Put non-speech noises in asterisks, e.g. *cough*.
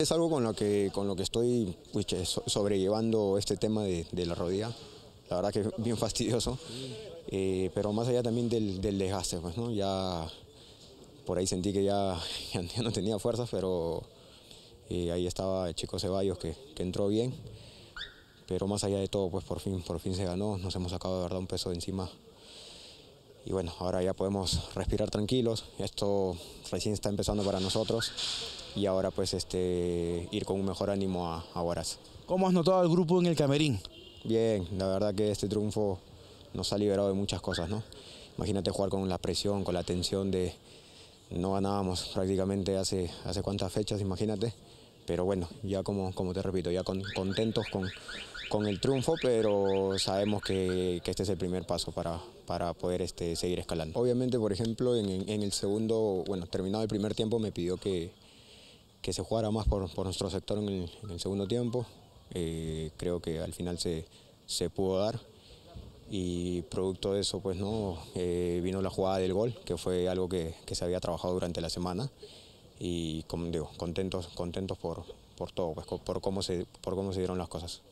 Es algo con lo que, con lo que estoy pues, sobrellevando este tema de, la rodilla. La verdad que es bien fastidioso. Eh, pero más allá también del, del desgaste, pues, Ya por ahí sentí que ya, *laughs* no tenía fuerzas, pero eh, ahí estaba el chico Ceballos que, entró bien. Pero más allá de todo, pues por fin, por fin se ganó, nos hemos sacado de verdad un peso de encima. Y bueno, ahora ya podemos respirar tranquilos. Esto recién está empezando para nosotros y ahora pues este, ir con un mejor ánimo a, a ¿Cómo has notado al grupo en el Camerín? Bien, la verdad que este triunfo nos ha liberado de muchas cosas, ¿no? Imagínate jugar con la presión, con la tensión de no ganábamos prácticamente hace, hace cuántas fechas, imagínate. Pero bueno, ya como, como te repito, ya contentos con, con el triunfo, pero sabemos que, este es el primer paso para, poder este, seguir escalando. Obviamente, por ejemplo, en, en el segundo, bueno, terminado el primer tiempo me pidió que, que se jugara más por, nuestro sector en el, segundo tiempo. Eh, creo que al final se, pudo dar y producto de eso pues no eh, vino la jugada del gol que fue algo que, se había trabajado durante la semana y como digo contentos contentos por, todo pues por cómo se por cómo se dieron las cosas